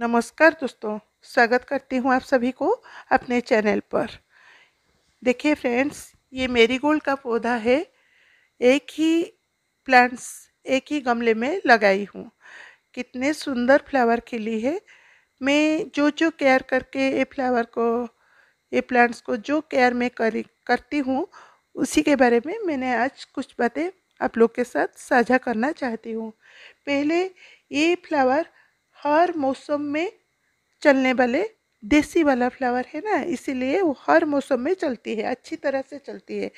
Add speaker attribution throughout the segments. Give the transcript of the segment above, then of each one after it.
Speaker 1: नमस्कार दोस्तों स्वागत करती हूँ आप सभी को अपने चैनल पर देखिए फ्रेंड्स ये मेरीगोल्ड का पौधा है एक ही प्लांट्स एक ही गमले में लगाई हूँ कितने सुंदर फ्लावर खिली है मैं जो जो केयर करके ये फ्लावर को ये प्लांट्स को जो केयर में करी करती हूँ उसी के बारे में मैंने आज कुछ बातें आप लोग के साथ साझा करना चाहती हूँ पहले ये फ्लावर हर मौसम में चलने वाले देसी वाला फ्लावर है ना इसीलिए वो हर मौसम में चलती है अच्छी तरह से चलती है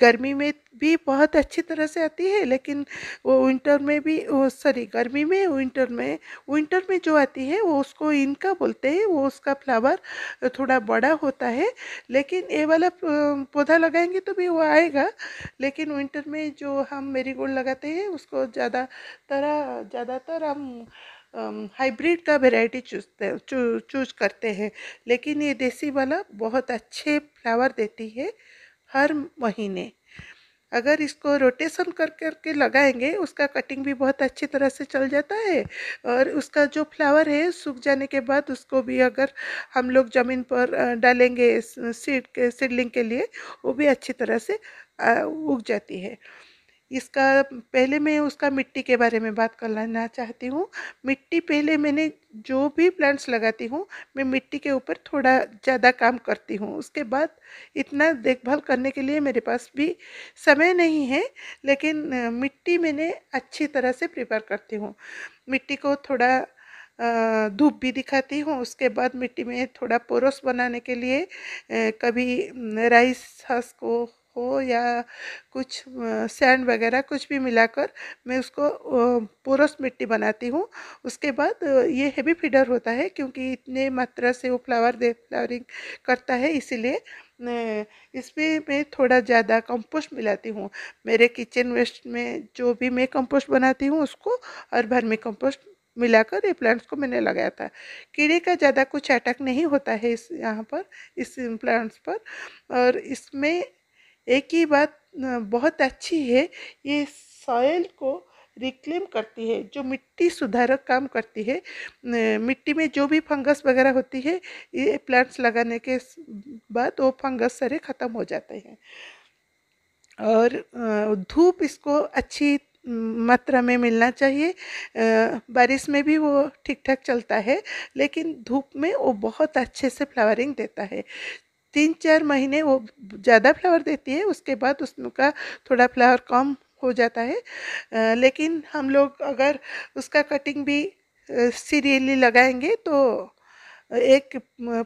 Speaker 1: गर्मी में भी बहुत अच्छी तरह से आती है लेकिन वो विंटर में भी सॉरी गर्मी में विंटर में विंटर में जो आती है वो उसको इनका बोलते हैं वो उसका फ्लावर थोड़ा बड़ा होता है लेकिन ये वाला पौधा लगाएंगे तो भी वो आएगा लेकिन विंटर में जो हम मेरीगोल्ड लगाते हैं उसको ज़्यादा तरह ज़्यादातर हम हाइब्रिड का वेराइटी चूजते चू, चूज करते हैं लेकिन ये देसी वाला बहुत अच्छे फ्लावर देती है हर महीने अगर इसको रोटेशन कर करके लगाएंगे उसका कटिंग भी बहुत अच्छी तरह से चल जाता है और उसका जो फ्लावर है सूख जाने के बाद उसको भी अगर हम लोग ज़मीन पर डालेंगे सीड के सीडलिंग के लिए वो भी अच्छी तरह से उग जाती है इसका पहले मैं उसका मिट्टी के बारे में बात करना चाहती हूँ मिट्टी पहले मैंने जो भी प्लांट्स लगाती हूँ मैं मिट्टी के ऊपर थोड़ा ज़्यादा काम करती हूँ उसके बाद इतना देखभाल करने के लिए मेरे पास भी समय नहीं है लेकिन मिट्टी मैंने अच्छी तरह से प्रिपेयर करती हूँ मिट्टी को थोड़ा धूप भी दिखाती हूँ उसके बाद मिट्टी में थोड़ा पोरस बनाने के लिए कभी राइस हस को को या कुछ सैंड वगैरह कुछ भी मिलाकर मैं उसको पोरस मिट्टी बनाती हूँ उसके बाद ये हैवी फीडर होता है क्योंकि इतने मात्रा से वो फ्लावर दे फ्लावरिंग करता है इसीलिए इसमें मैं थोड़ा ज़्यादा कंपोस्ट मिलाती हूँ मेरे किचन वेस्ट में जो भी मैं कंपोस्ट बनाती हूँ उसको और भर में कंपोस्ट मिलाकर ये प्लांट्स को मैंने लगाया था कीड़े का ज़्यादा कुछ अटैक नहीं होता है इस यहाँ पर इस प्लांट्स पर और इसमें एक ही बात बहुत अच्छी है ये सॉयल को रिक्लेम करती है जो मिट्टी सुधारक काम करती है मिट्टी में जो भी फंगस वगैरह होती है ये प्लांट्स लगाने के बाद वो फंगस सारे ख़त्म हो जाते हैं और धूप इसको अच्छी मात्रा में मिलना चाहिए बारिश में भी वो ठीक ठाक चलता है लेकिन धूप में वो बहुत अच्छे से फ्लावरिंग देता है तीन चार महीने वो ज़्यादा फ्लावर देती है उसके बाद उसका थोड़ा फ्लावर कम हो जाता है आ, लेकिन हम लोग अगर उसका कटिंग भी सीरियली लगाएंगे तो एक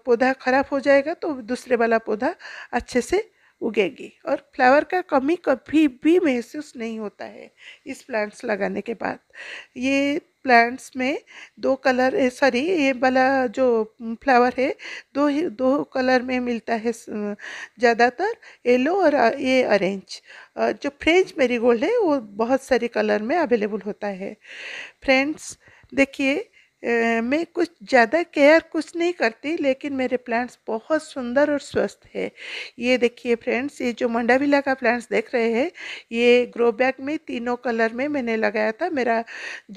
Speaker 1: पौधा ख़राब हो जाएगा तो दूसरे वाला पौधा अच्छे से उगेगी और फ्लावर का कमी कभी भी महसूस नहीं होता है इस प्लांट्स लगाने के बाद ये प्लांट्स में दो कलर सॉरी ये वाला जो फ्लावर है दो ही दो कलर में मिलता है ज़्यादातर येलो और ये ऑरेंज जो फ्रेंच मेरीगोल्ड है वो बहुत सारे कलर में अवेलेबल होता है फ्रेंड्स देखिए मैं कुछ ज़्यादा केयर कुछ नहीं करती लेकिन मेरे प्लांट्स बहुत सुंदर और स्वस्थ है ये देखिए फ्रेंड्स ये जो मंडाविला का प्लांट्स देख रहे हैं ये ग्रो बैग में तीनों कलर में मैंने लगाया था मेरा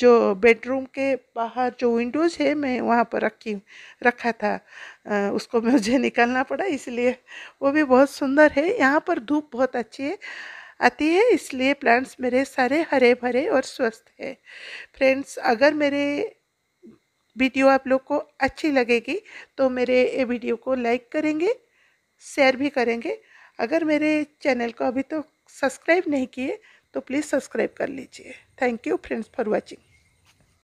Speaker 1: जो बेडरूम के बाहर जो विंडोज़ है मैं वहाँ पर रखी रखा था उसको मुझे निकालना पड़ा इसलिए वो भी बहुत सुंदर है यहाँ पर धूप बहुत अच्छी है आती है इसलिए प्लांट्स मेरे सारे हरे भरे और स्वस्थ है फ्रेंड्स अगर मेरे वीडियो आप लोग को अच्छी लगेगी तो मेरे ये वीडियो को लाइक करेंगे शेयर भी करेंगे अगर मेरे चैनल को अभी तो सब्सक्राइब नहीं किए तो प्लीज़ सब्सक्राइब कर लीजिए thank you friends for watching